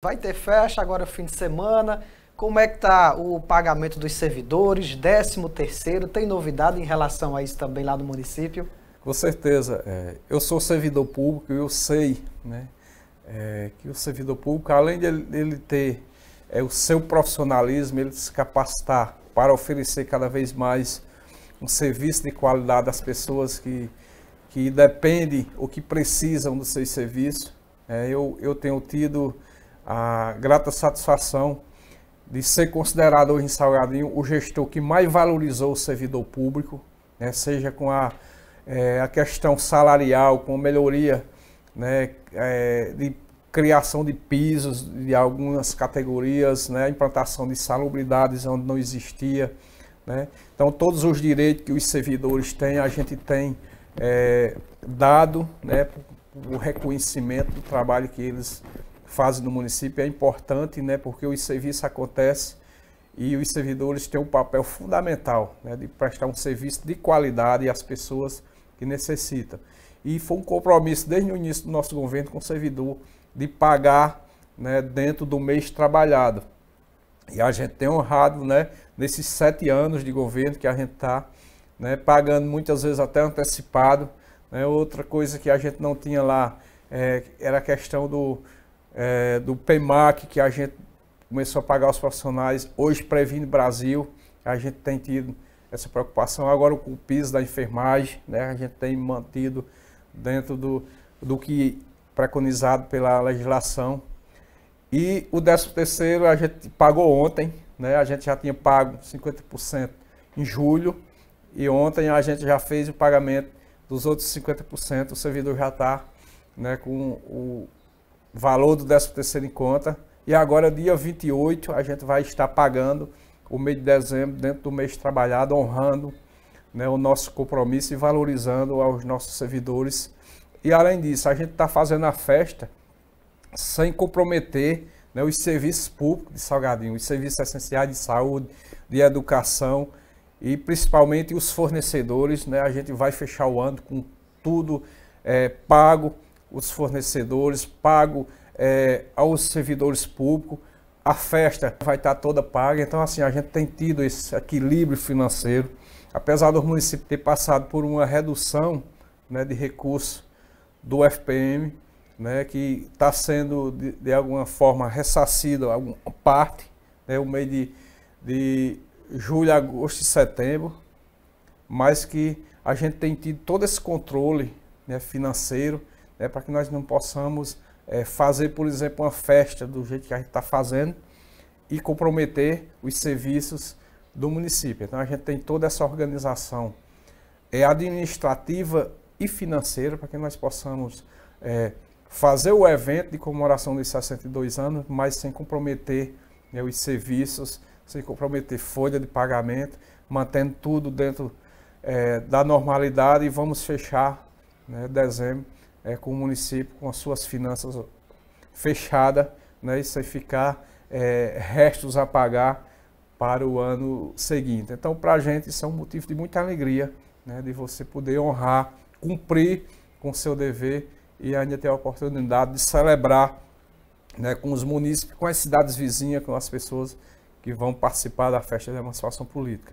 Vai ter festa agora fim de semana. Como é que está o pagamento dos servidores, 13 terceiro? Tem novidade em relação a isso também lá no município? Com certeza. É, eu sou servidor público e eu sei né, é, que o servidor público, além de ele ter é, o seu profissionalismo, ele se capacitar para oferecer cada vez mais um serviço de qualidade às pessoas que, que dependem ou que precisam do seu serviço. É, eu, eu tenho tido a grata satisfação de ser considerado hoje em Salgadinho o gestor que mais valorizou o servidor público, né, seja com a, é, a questão salarial, com a melhoria né, é, de criação de pisos de algumas categorias, né, implantação de salubridades onde não existia. Né? Então, todos os direitos que os servidores têm, a gente tem é, dado né, o reconhecimento do trabalho que eles fase do município é importante, né, porque o serviço acontece e os servidores têm um papel fundamental né, de prestar um serviço de qualidade às pessoas que necessitam. E foi um compromisso desde o início do nosso governo com o servidor de pagar né, dentro do mês trabalhado. E a gente tem honrado né, nesses sete anos de governo que a gente está né, pagando muitas vezes até antecipado. Né? Outra coisa que a gente não tinha lá é, era a questão do, é, do PEMAC, que a gente começou a pagar os profissionais. Hoje, Previndo Brasil, a gente tem tido essa preocupação. Agora, com o piso da enfermagem, né, a gente tem mantido dentro do, do que preconizado pela legislação. E o 13º a gente pagou ontem, né? A gente já tinha pago 50% em julho e ontem a gente já fez o pagamento dos outros 50%. O servidor já está né, com o, valor do 13 terceiro em conta. E agora, dia 28, a gente vai estar pagando o mês de dezembro, dentro do mês trabalhado, honrando né, o nosso compromisso e valorizando aos nossos servidores. E além disso, a gente está fazendo a festa sem comprometer né, os serviços públicos de Salgadinho, os serviços essenciais de saúde, de educação e principalmente os fornecedores. Né, a gente vai fechar o ano com tudo é, pago os fornecedores, pago é, aos servidores públicos, a festa vai estar tá toda paga. Então, assim, a gente tem tido esse equilíbrio financeiro. Apesar do município ter passado por uma redução né, de recursos do FPM, né, que está sendo, de, de, alguma forma, ressarcido alguma parte, né, o mês de, de julho, agosto e setembro, mas que a gente tem tido todo esse controle né, financeiro né, para que nós não possamos é, fazer, por exemplo, uma festa do jeito que a gente está fazendo e comprometer os serviços do município. Então a gente tem toda essa organização é, administrativa e financeira para que nós possamos é, fazer o evento de comemoração dos 62 anos, mas sem comprometer né, os serviços, sem comprometer folha de pagamento, mantendo tudo dentro é, da normalidade e vamos fechar né, dezembro é, com o município, com as suas finanças fechadas, né, e sem ficar é, restos a pagar para o ano seguinte. Então, para a gente, isso é um motivo de muita alegria, né, de você poder honrar, cumprir com seu dever e ainda ter a oportunidade de celebrar né, com os munícipes, com as cidades vizinhas, com as pessoas que vão participar da festa da emancipação política.